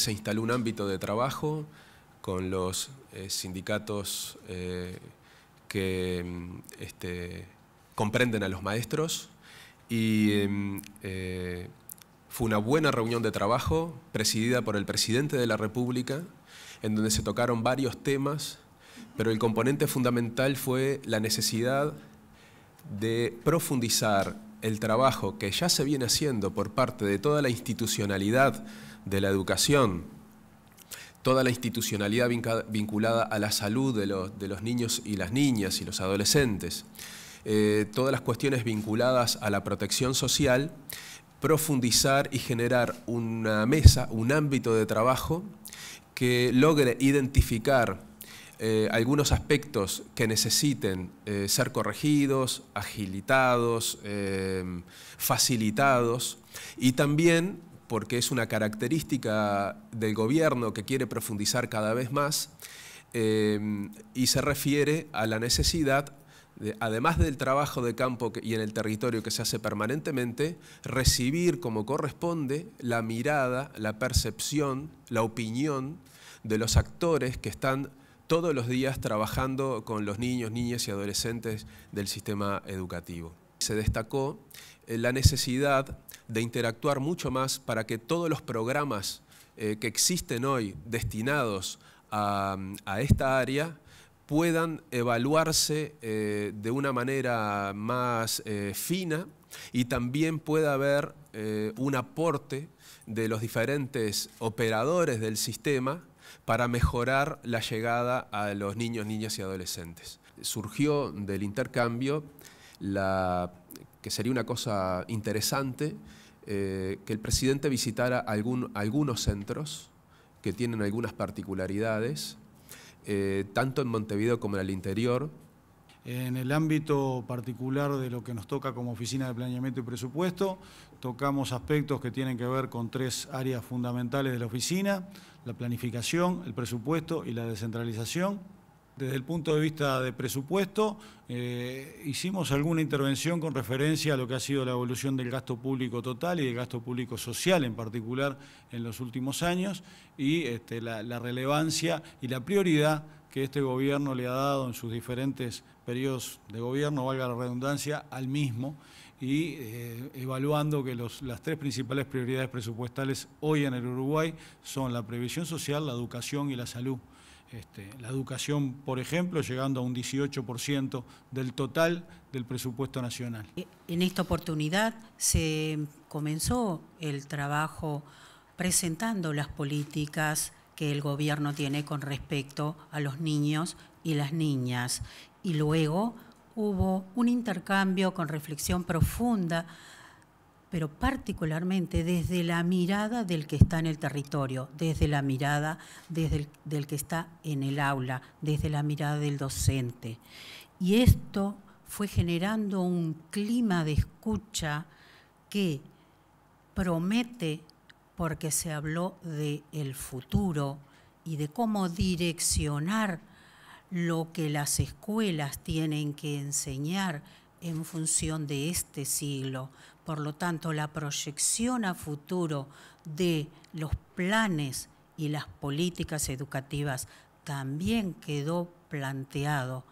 Se instaló un ámbito de trabajo con los eh, sindicatos eh, que mm, este, comprenden a los maestros y mm, eh, fue una buena reunión de trabajo presidida por el presidente de la República en donde se tocaron varios temas, pero el componente fundamental fue la necesidad de profundizar el trabajo que ya se viene haciendo por parte de toda la institucionalidad de la educación, toda la institucionalidad vinculada a la salud de los, niños y las niñas y los adolescentes, eh, todas las cuestiones vinculadas a la protección social, profundizar y generar una mesa, un ámbito de trabajo que logre identificar eh, algunos aspectos que necesiten eh, ser corregidos, agilitados, eh, facilitados y también porque es una característica del gobierno que quiere profundizar cada vez más, y se refiere a la necesidad además del trabajo de campo y en el territorio que se hace permanentemente, recibir como corresponde la mirada, la percepción, la opinión de los actores que están todos los días trabajando con los niños, niñas y adolescentes del sistema educativo. Se destacó eh, la necesidad de interactuar mucho más para que todos los programas eh, que existen hoy destinados a, esta área puedan evaluarse eh, de una manera más fina y también pueda haber un aporte de los diferentes operadores del sistema para mejorar la llegada a los niños, niñas y adolescentes. Surgió del intercambio la, que sería una cosa interesante eh, que el presidente visitara algunos centros que tienen algunas particularidades, eh, tanto en Montevideo como en el interior, en el ámbito particular de lo que nos toca como Oficina de Planeamiento y Presupuesto, tocamos aspectos que tienen que ver con tres áreas fundamentales de la oficina, la planificación, el presupuesto y la descentralización. Desde el punto de vista de presupuesto, eh, hicimos alguna intervención con referencia a lo que ha sido la evolución del gasto público total y del gasto público social en particular en los últimos años y este, la relevancia y la prioridad que este gobierno le ha dado en sus diferentes periodos de gobierno, valga la redundancia, al mismo y eh, evaluando que las tres principales prioridades presupuestales hoy en el Uruguay son la previsión social, la educación y la salud. Este, la educación, por ejemplo, llegando a un 18% del total del presupuesto nacional. Eh, en esta oportunidad se comenzó el trabajo presentando las políticas que el gobierno tiene con respecto a los niños y las niñas. Y luego hubo un intercambio con reflexión profunda, pero particularmente desde la mirada del que está en el territorio, desde la mirada desde del que está en el aula, desde la mirada del docente. Y esto fue generando un clima de escucha que promete porque se habló de el futuro y de cómo direccionar lo que las escuelas tienen que enseñar en función de este siglo. Por lo tanto, la proyección a futuro de los planes y las políticas educativas también quedó planteado.